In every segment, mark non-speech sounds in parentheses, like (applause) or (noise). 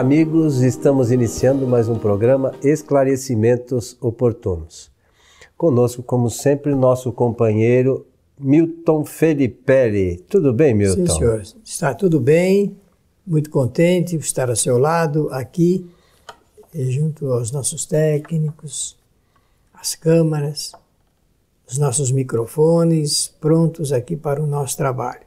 amigos. Estamos iniciando mais um programa Esclarecimentos Oportunos. Conosco, como sempre, nosso companheiro Milton Felipe. Tudo bem, Milton? Sim, senhor. Está tudo bem. Muito contente por estar ao seu lado aqui, eh, junto aos nossos técnicos, as câmaras, os nossos microfones, prontos aqui para o nosso trabalho.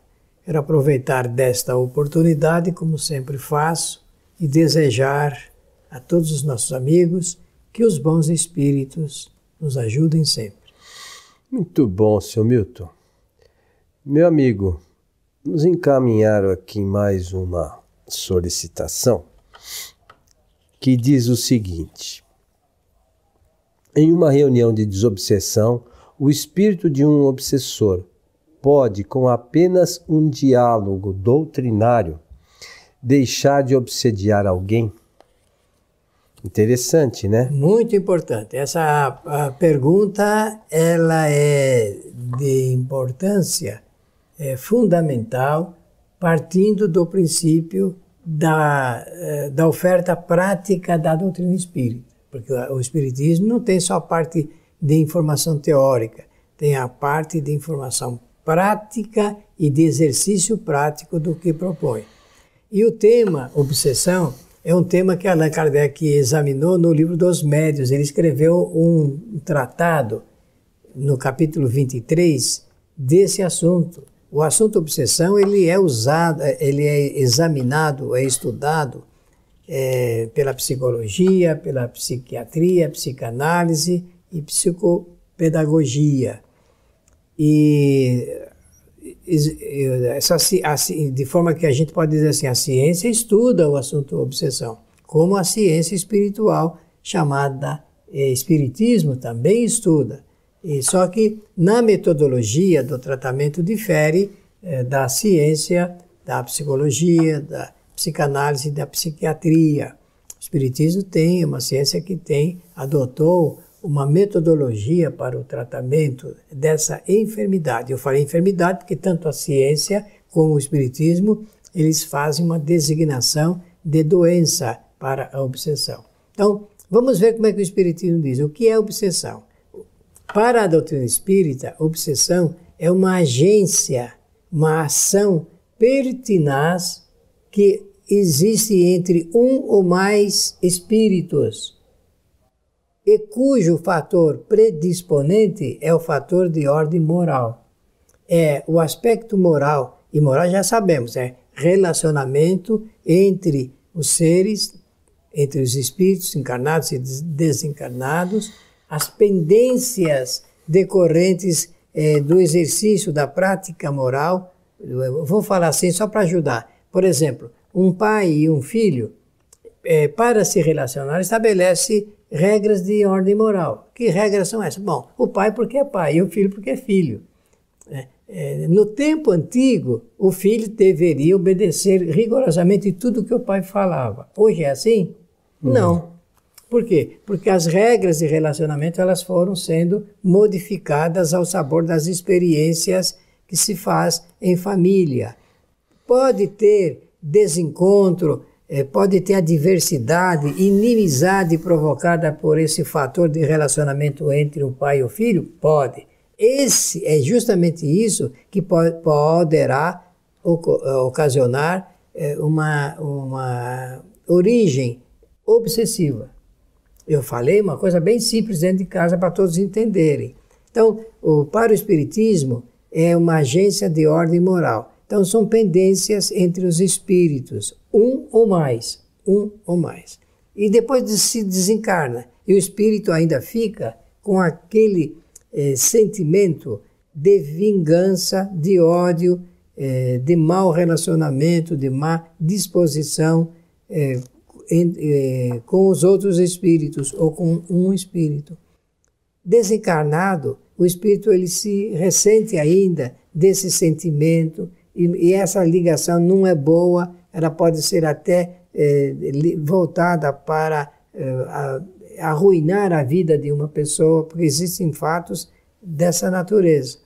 Quero aproveitar desta oportunidade, como sempre faço, e desejar a todos os nossos amigos que os bons espíritos nos ajudem sempre. Muito bom, seu Milton. Meu amigo, nos encaminharam aqui mais uma solicitação que diz o seguinte: Em uma reunião de desobsessão, o espírito de um obsessor pode, com apenas um diálogo doutrinário, deixar de obsediar alguém? Interessante, né? Muito importante. Essa pergunta ela é de importância é fundamental, partindo do princípio da, eh, da oferta prática da doutrina espírita. Porque o Espiritismo não tem só a parte de informação teórica, tem a parte de informação prática e de exercício prático do que propõe. E o tema obsessão é um tema que Allan Kardec examinou no livro dos Médios. Ele escreveu um tratado no capítulo 23 desse assunto. O assunto obsessão ele é usado, ele é examinado, é estudado é, pela psicologia, pela psiquiatria, psicanálise e psicopedagogia. E eh, essa, de forma que a gente pode dizer assim, a ciência estuda o assunto obsessão, como a ciência espiritual, chamada eh, espiritismo, também estuda. E só que na metodologia do tratamento difere eh, da ciência, da psicologia, da psicanálise, da psiquiatria. O espiritismo tem é uma ciência que tem adotou uma metodologia para o tratamento dessa enfermidade. Eu falei enfermidade porque tanto a ciência como o espiritismo, eles fazem uma designação de doença para a obsessão. Então, vamos ver como é que o espiritismo diz. O que é obsessão? Para a doutrina espírita, obsessão é uma agência, uma ação pertinaz que existe entre um ou mais espíritos e cujo fator predisponente é o fator de ordem moral. É o aspecto moral, e moral já sabemos, é relacionamento entre os seres, entre os espíritos encarnados e desencarnados, as pendências decorrentes é, do exercício da prática moral. Eu vou falar assim só para ajudar. Por exemplo, um pai e um filho, é, para se relacionar, estabelece regras de ordem moral. Que regras são essas? Bom, o pai porque é pai e o filho porque é filho. É, é, no tempo antigo, o filho deveria obedecer rigorosamente tudo que o pai falava. Hoje é assim? Uhum. Não. Por quê? Porque as regras de relacionamento elas foram sendo modificadas ao sabor das experiências que se faz em família. Pode ter desencontro, é, pode ter a diversidade, inimizade provocada por esse fator de relacionamento entre o pai e o filho? Pode. Esse é justamente isso que poderá eh, ocasionar eh, uma, uma origem obsessiva. Eu falei uma coisa bem simples dentro de casa para todos entenderem. Então, o, para o Espiritismo é uma agência de ordem moral. Então, são pendências entre os espíritos, um ou mais, um ou mais. E depois de se desencarna, e o espírito ainda fica com aquele eh, sentimento de vingança, de ódio, eh, de mau relacionamento, de má disposição eh, em, eh, com os outros espíritos ou com um espírito. Desencarnado, o espírito ele se ressente ainda desse sentimento, e, e essa ligação não é boa, ela pode ser até é, voltada para é, a, arruinar a vida de uma pessoa, porque existem fatos dessa natureza.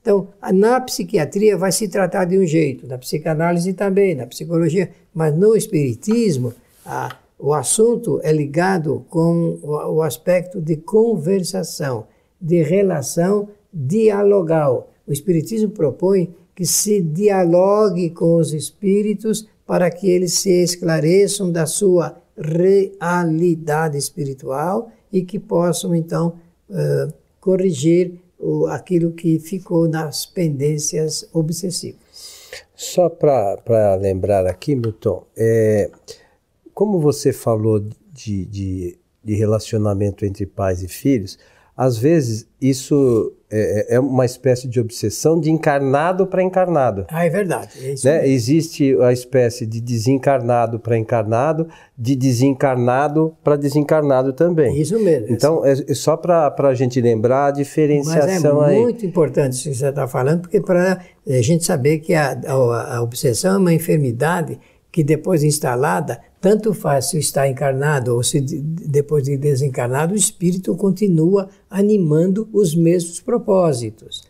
Então, na psiquiatria vai se tratar de um jeito, na psicanálise também, na psicologia, mas no espiritismo, a, o assunto é ligado com o, o aspecto de conversação, de relação dialogal. O espiritismo propõe que se dialogue com os espíritos para que eles se esclareçam da sua realidade espiritual e que possam então uh, corrigir o, aquilo que ficou nas pendências obsessivas. Só para lembrar aqui, Milton, é, como você falou de, de, de relacionamento entre pais e filhos, às vezes, isso é, é, é uma espécie de obsessão de encarnado para encarnado. Ah, é verdade. É né? Existe a espécie de desencarnado para encarnado, de desencarnado para desencarnado também. É isso mesmo. É então, é, só para a gente lembrar a diferenciação aí. Mas é muito aí. importante isso que você está falando, porque para a gente saber que a, a, a obsessão é uma enfermidade que depois instalada, tanto faz se está encarnado ou se depois de desencarnado, o espírito continua animando os mesmos propósitos.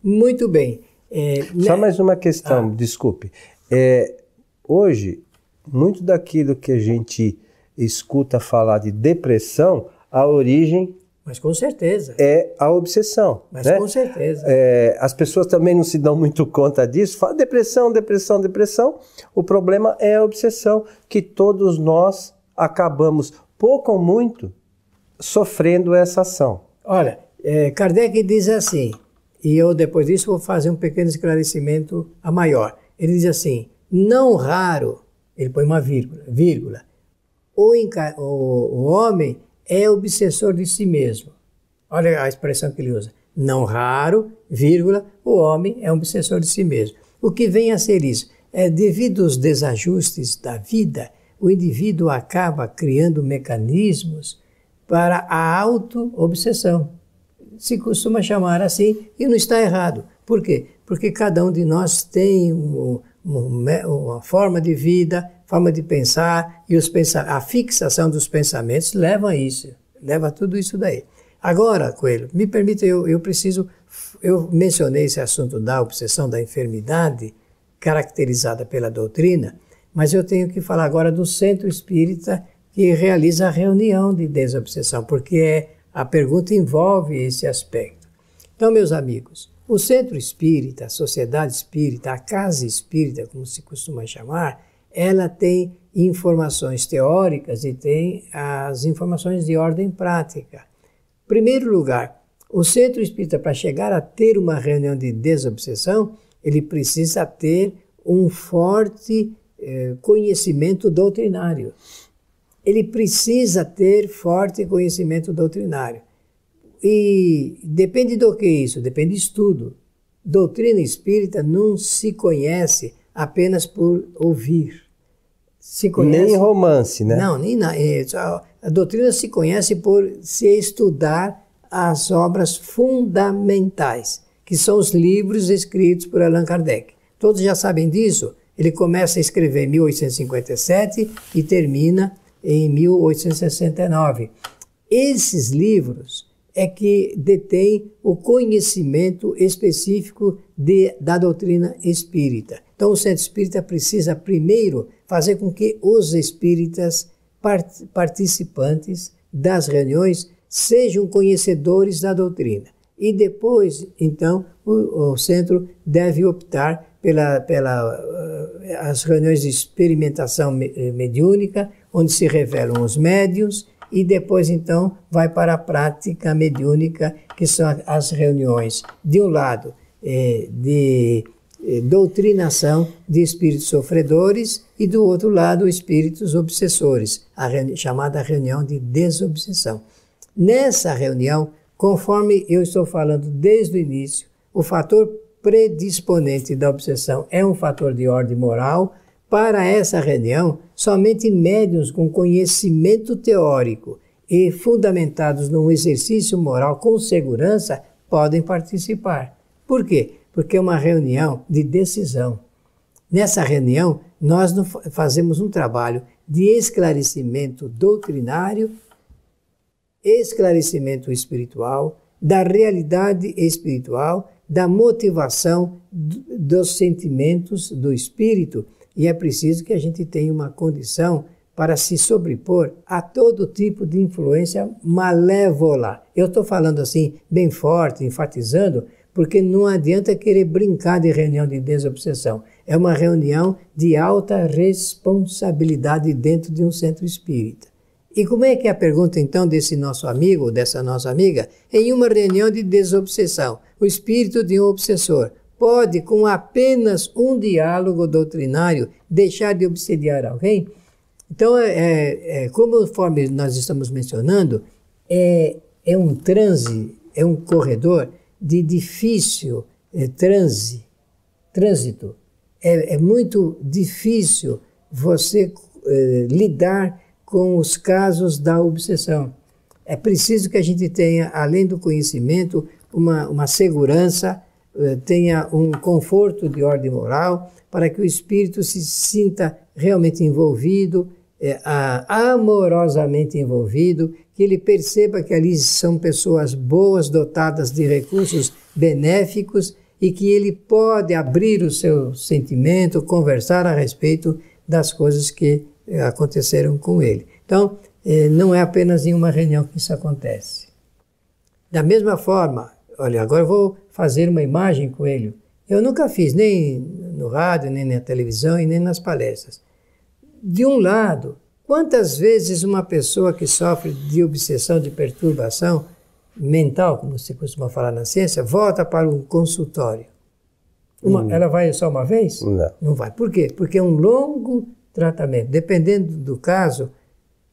Muito bem. É, né? Só né? mais uma questão, ah. desculpe. É, hoje, muito daquilo que a gente escuta falar de depressão, a origem mas com certeza. É a obsessão. Mas né? com certeza. É, as pessoas também não se dão muito conta disso. Fala depressão, depressão, depressão. O problema é a obsessão que todos nós acabamos, pouco ou muito, sofrendo essa ação. Olha, é, Kardec diz assim, e eu depois disso vou fazer um pequeno esclarecimento a maior. Ele diz assim: não raro, ele põe uma vírgula, vírgula o, o, o homem é obsessor de si mesmo. Olha a expressão que ele usa. Não raro, vírgula, o homem é um obsessor de si mesmo. O que vem a ser isso? É devido aos desajustes da vida, o indivíduo acaba criando mecanismos para a auto-obsessão. Se costuma chamar assim e não está errado. Por quê? Porque cada um de nós tem um, uma forma de vida, forma de pensar e pensar, a fixação dos pensamentos leva a isso, leva a tudo isso daí. Agora, Coelho, me permita, eu, eu preciso, eu mencionei esse assunto da obsessão, da enfermidade caracterizada pela doutrina, mas eu tenho que falar agora do centro espírita que realiza a reunião de desobsessão, porque é, a pergunta envolve esse aspecto. Então, meus amigos, o centro espírita, a sociedade espírita, a casa espírita, como se costuma chamar, ela tem informações teóricas e tem as informações de ordem prática. Primeiro lugar, o centro espírita, para chegar a ter uma reunião de desobsessão, ele precisa ter um forte eh, conhecimento doutrinário. Ele precisa ter forte conhecimento doutrinário. E depende do que isso? Depende de estudo. Doutrina espírita não se conhece apenas por ouvir se conhece. Nem romance, né? Não, nem na, é, a doutrina se conhece por se estudar as obras fundamentais, que são os livros escritos por Allan Kardec. Todos já sabem disso. Ele começa a escrever em 1857 e termina em 1869. Esses livros é que detêm o conhecimento específico de, da doutrina espírita. Então, o centro espírita precisa primeiro fazer com que os espíritas part participantes das reuniões sejam conhecedores da doutrina. E depois, então, o, o centro deve optar pela, pela uh, reuniões de experimentação eh, mediúnica, onde se revelam os médios e depois, então, vai para a prática mediúnica, que são as reuniões, de um lado, eh, de eh, doutrinação de espíritos sofredores e, do outro lado, espíritos obsessores, a reuni chamada reunião de desobsessão. Nessa reunião, conforme eu estou falando desde o início, o fator predisponente da obsessão é um fator de ordem moral. Para essa reunião, somente médiuns com conhecimento teórico e fundamentados num exercício moral com segurança podem participar. Por quê? porque é uma reunião de decisão. Nessa reunião, nós fazemos um trabalho de esclarecimento doutrinário, esclarecimento espiritual, da realidade espiritual, da motivação dos sentimentos do espírito. E é preciso que a gente tenha uma condição para se sobrepor a todo tipo de influência malévola. Eu estou falando assim, bem forte, enfatizando, porque não adianta querer brincar de reunião de desobsessão. É uma reunião de alta responsabilidade dentro de um centro espírita. E como é que é a pergunta então desse nosso amigo, dessa nossa amiga? Em uma reunião de desobsessão, o espírito de um obsessor pode, com apenas um diálogo doutrinário, deixar de obsediar alguém? Então, é, é, é conforme nós estamos mencionando, é, é um transe, é um corredor de difícil é, eh, transe, trânsito. É, é, muito difícil você é, lidar com os casos da obsessão. É preciso que a gente tenha, além do conhecimento, uma, uma segurança, eh, tenha um conforto de ordem moral, para que o espírito se sinta realmente envolvido, amorosamente envolvido que ele perceba que ali são pessoas boas, dotadas de recursos benéficos e que ele pode abrir o seu sentimento, conversar a respeito das coisas que eh, aconteceram com ele. Então, eh, não é apenas em uma reunião que isso acontece. Da mesma forma, olha, agora eu vou fazer uma imagem com ele. Eu nunca fiz, nem no rádio, nem na televisão e nem nas palestras. De um lado, Quantas vezes uma pessoa que sofre de obsessão, de perturbação mental, como se costuma falar na ciência, volta para um consultório? Uma, hum. Ela vai só uma vez? Não. Não vai. Por quê? Porque é um longo tratamento. Dependendo do caso,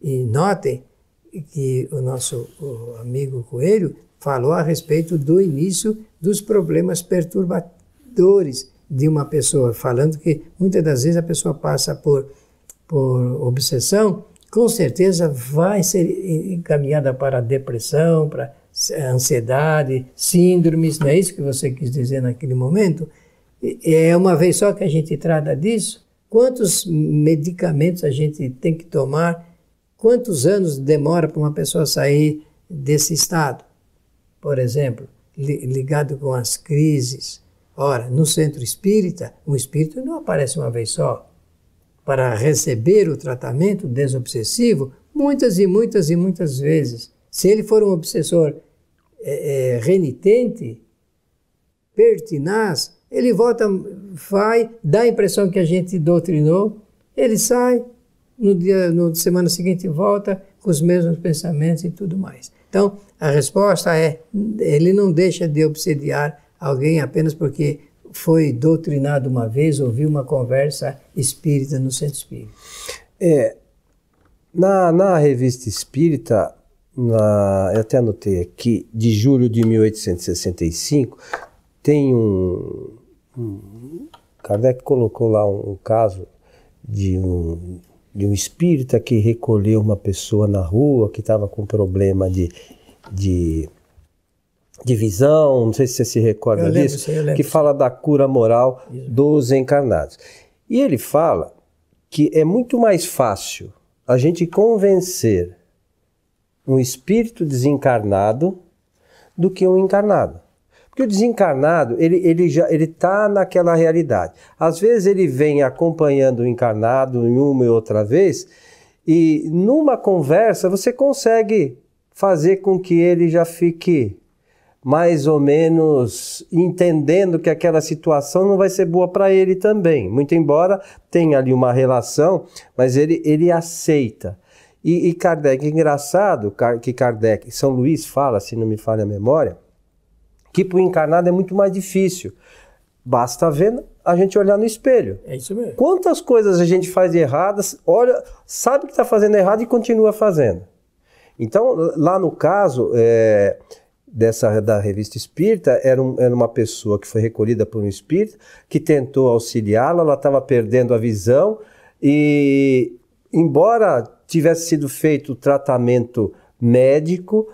e notem que o nosso o amigo Coelho falou a respeito do início dos problemas perturbadores de uma pessoa, falando que muitas das vezes a pessoa passa por por obsessão, com certeza vai ser encaminhada para depressão, para ansiedade, síndromes, não é isso que você quis dizer naquele momento? É uma vez só que a gente trata disso. Quantos medicamentos a gente tem que tomar? Quantos anos demora para uma pessoa sair desse estado? Por exemplo, ligado com as crises. Ora, no centro espírita, o espírito não aparece uma vez só para receber o tratamento desobsessivo muitas e muitas e muitas vezes. Se ele for um obsessor é, é, renitente, pertinaz, ele volta, vai, dá a impressão que a gente doutrinou, ele sai, no dia, no semana seguinte volta com os mesmos pensamentos e tudo mais. Então, a resposta é: ele não deixa de obsediar alguém apenas porque foi doutrinado uma vez, ouviu uma conversa espírita no centro espírita. É, na, na revista espírita, na, eu até anotei aqui, de julho de 1865, tem um. um Kardec colocou lá um, um caso de um, de um espírita que recolheu uma pessoa na rua que estava com problema de, de divisão, não sei se você se recorda eu disso, lembro, lembro, que fala da cura moral isso. dos encarnados. E ele fala que é muito mais fácil a gente convencer um espírito desencarnado do que um encarnado. Porque o desencarnado, ele, ele já ele está naquela realidade. Às vezes ele vem acompanhando o encarnado em uma e outra vez, e numa conversa você consegue fazer com que ele já fique mais ou menos entendendo que aquela situação não vai ser boa para ele também. Muito embora tenha ali uma relação, mas ele, ele aceita. E, e Kardec, engraçado que Kardec, São Luís fala, se não me falha a memória, que para o encarnado é muito mais difícil. Basta ver a gente olhar no espelho. É isso mesmo. Quantas coisas a gente faz erradas, olha, sabe que está fazendo errado e continua fazendo. Então, lá no caso, é, dessa da revista espírita era, um, era uma pessoa que foi recolhida por um Espírito que tentou auxiliá-la, ela estava perdendo a visão e, embora tivesse sido feito tratamento médico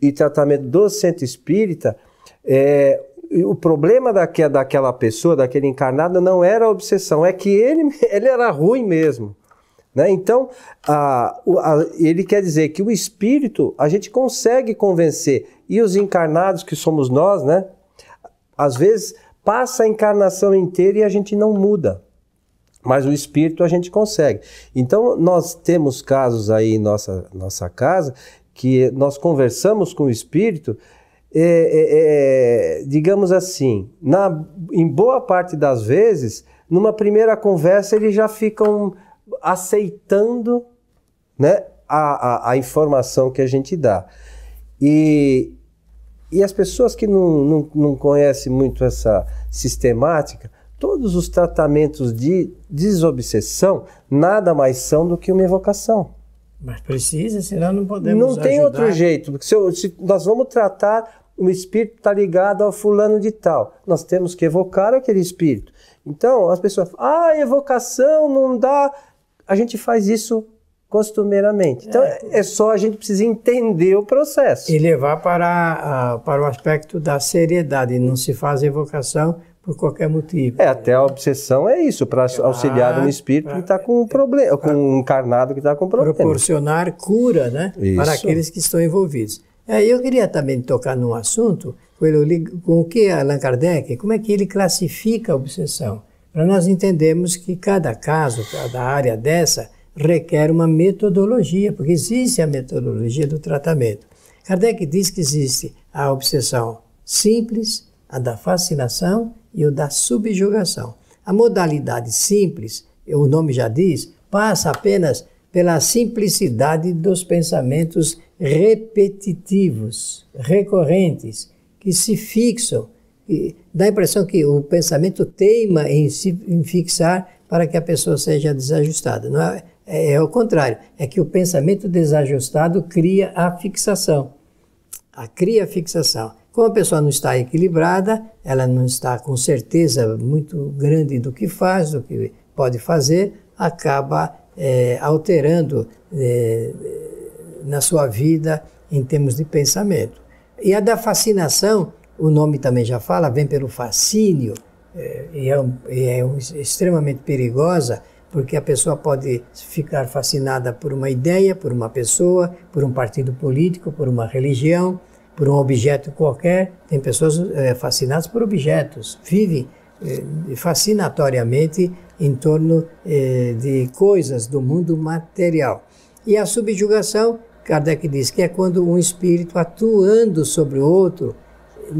e tratamento do centro espírita, é, o problema daque, daquela pessoa, daquele encarnado, não era a obsessão, é que ele, (laughs) ele era ruim mesmo. Né? Então, a, a, ele quer dizer que o espírito a gente consegue convencer e os encarnados que somos nós, né? Às vezes passa a encarnação inteira e a gente não muda. Mas o espírito a gente consegue. Então, nós temos casos aí em nossa, nossa casa que nós conversamos com o espírito, é, é, é, digamos assim, na, em boa parte das vezes, numa primeira conversa eles já ficam aceitando né, a, a, a informação que a gente dá. E, e as pessoas que não, não, não conhecem muito essa sistemática, todos os tratamentos de desobsessão nada mais são do que uma evocação. Mas precisa, senão não podemos Não tem ajudar. outro jeito, porque se, eu, se nós vamos tratar o espírito está ligado ao fulano de tal. Nós temos que evocar aquele espírito. Então, as pessoas falam, ah, evocação não dá. A gente faz isso costumeiramente. Então, é, é só a gente precisa entender o processo. E levar para, para o aspecto da seriedade, não se faz evocação por qualquer motivo. É, até a obsessão é isso, para é auxiliar um espírito pra, que está com um problema, com um encarnado que está com um problema. Proporcionar cura, né? Para aqueles que estão envolvidos. É, eu queria também tocar num assunto com o que Allan Kardec, como é que ele classifica a obsessão? Para nós entendermos que cada caso, cada área dessa, requer uma metodologia, porque existe a metodologia do tratamento. Kardec diz que existe a obsessão simples, a da fascinação e o da subjugação. A modalidade simples, o nome já diz, passa apenas pela simplicidade dos pensamentos repetitivos, recorrentes, que se fixam. E dá a impressão que o pensamento teima em se em fixar para que a pessoa seja desajustada. Não é? É, é o contrário. É que o pensamento desajustado cria a fixação. A cria a fixação. Como a pessoa não está equilibrada, ela não está com certeza muito grande do que faz, do que pode fazer, acaba é, alterando é, na sua vida em termos de pensamento. E a da fascinação, o nome também já fala, vem pelo fascínio, é, e é, um, é um, extremamente perigosa, porque a pessoa pode ficar fascinada por uma ideia, por uma pessoa, por um partido político, por uma religião, por um objeto qualquer. Tem pessoas é, fascinadas por objetos, vivem é, eh, fascinatoriamente em torno é, de coisas do mundo material. E a subjugação, Kardec diz que é quando um espírito atuando sobre o outro,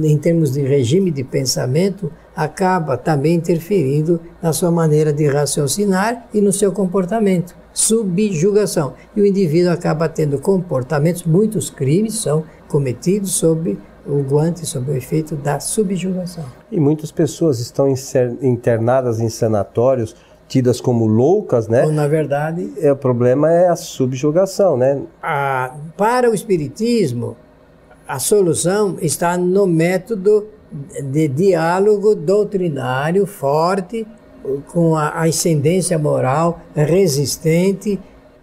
em termos de regime de pensamento, acaba também interferindo na sua maneira de raciocinar e no seu comportamento. Subjugação. E o indivíduo acaba tendo comportamentos, muitos crimes são cometidos sob o guante, sob o efeito da subjugação. E muitas pessoas estão internadas em sanatórios tidas como loucas, né? Ou, na verdade, é, o problema é a subjugação, né? A, para o espiritismo, a solução está no método de diálogo doutrinário forte, com a ascendência moral resistente,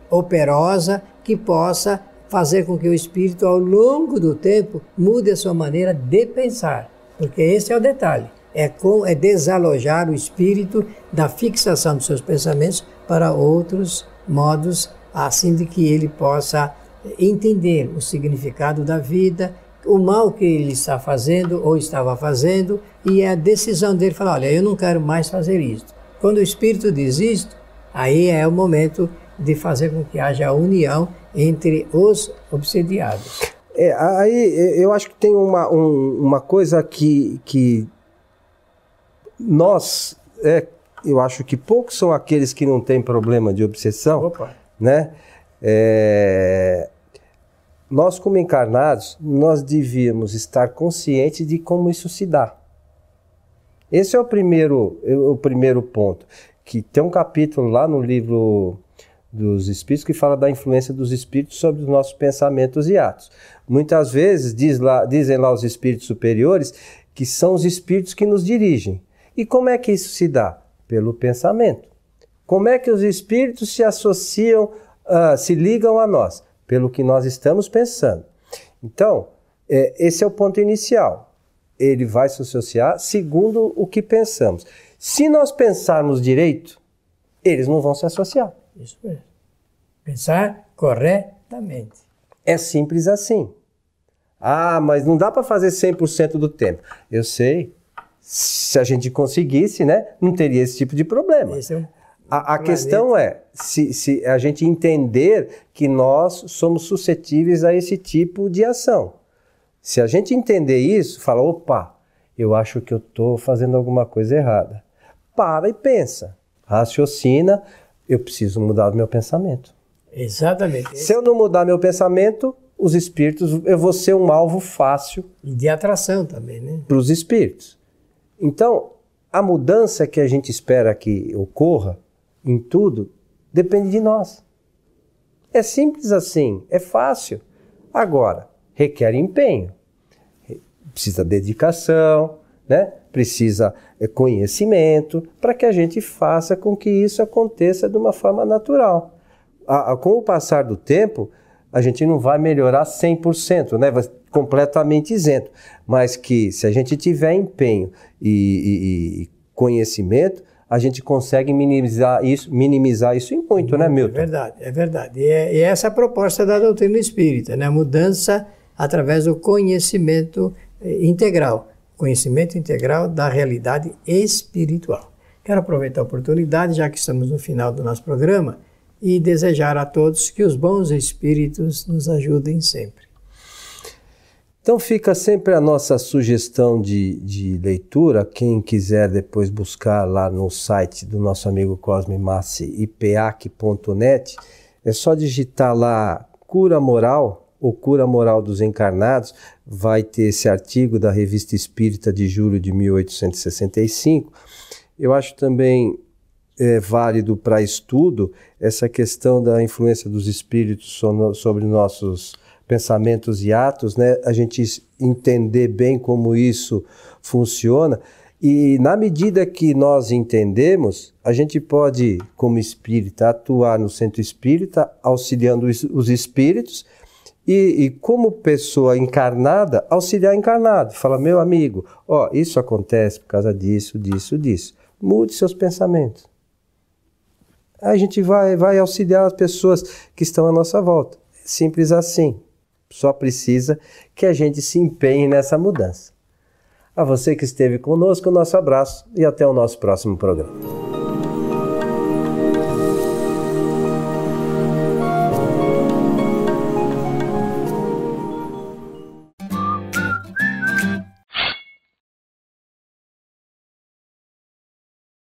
operosa, que possa fazer com que o espírito, ao longo do tempo, mude a sua maneira de pensar. Porque esse é o detalhe: é, com, é desalojar o espírito da fixação dos seus pensamentos para outros modos, assim de que ele possa entender o significado da vida, o mal que ele está fazendo ou estava fazendo e é a decisão dele falar: olha, eu não quero mais fazer isto. Quando o espírito diz isto, aí é o momento de fazer com que haja união entre os obsediados. É, aí é, eu acho que tem uma, um, uma coisa que, que nós, é, eu acho que poucos são aqueles que não têm problema de obsessão, Opa. né? É, nós, como encarnados, nós devíamos estar conscientes de como isso se dá. Esse é o primeiro, o primeiro ponto. Que tem um capítulo lá no livro dos espíritos que fala da influência dos espíritos sobre os nossos pensamentos e atos. Muitas vezes diz lá, dizem lá os espíritos superiores que são os espíritos que nos dirigem. E como é que isso se dá? Pelo pensamento. Como é que os espíritos se associam, uh, se ligam a nós? pelo que nós estamos pensando. Então, é, esse é o ponto inicial. Ele vai se associar segundo o que pensamos. Se nós pensarmos direito, eles não vão se associar. Isso mesmo. Pensar corretamente. É simples assim. Ah, mas não dá para fazer 100% do tempo. Eu sei. Se a gente conseguisse, né, não teria esse tipo de problema. Esse é um a, a questão é se, se a gente entender que nós somos suscetíveis a esse tipo de ação. Se a gente entender isso, fala: opa, eu acho que eu estou fazendo alguma coisa errada. Para e pensa, raciocina, eu preciso mudar o meu pensamento. Exatamente. Se eu não mudar meu pensamento, os espíritos, eu vou ser um alvo fácil. E de atração também, né? Para os espíritos. Então, a mudança que a gente espera que ocorra em tudo depende de nós. É simples assim, é fácil. Agora, requer empenho, precisa dedicação, né? precisa eh, conhecimento para que a gente faça com que isso aconteça de uma forma natural. com o passar do tempo, a gente não vai melhorar 100%, né? completamente isento, mas que se a gente tiver empenho e, e, e conhecimento, a gente consegue minimizar isso, minimizar isso em muito, né, é Milton? É verdade, é verdade. E, é, e é essa é a proposta da doutrina espírita, né? Mudança através do conhecimento eh, integral, conhecimento integral da realidade espiritual. Quero aproveitar a oportunidade, já que estamos no final do nosso programa, e desejar a todos que os bons espíritos nos ajudem sempre. Então fica sempre a nossa sugestão de, de leitura. Quem quiser depois buscar lá no site do nosso amigo Cosme Massi, ipac.net, é só digitar lá Cura Moral ou Cura Moral dos Encarnados. Vai ter esse artigo da Revista Espírita de julho de 1865. Eu acho também é, válido para estudo essa questão da influência dos espíritos sobre nossos pensamentos e atos, né? A gente entender bem como isso funciona. E na medida que nós entendemos, a gente pode, como espírita, atuar no centro espírita, auxiliando os espíritos, e, e como pessoa encarnada, auxiliar encarnado. Fala, meu amigo, ó, isso acontece por causa disso, disso, disso. Mude seus pensamentos. Aí a gente vai, vai auxiliar as pessoas que estão à nossa volta. Simples assim. Só precisa que a gente se empenhe nessa mudança. A você que esteve conosco, nosso abraço e até o nosso próximo programa.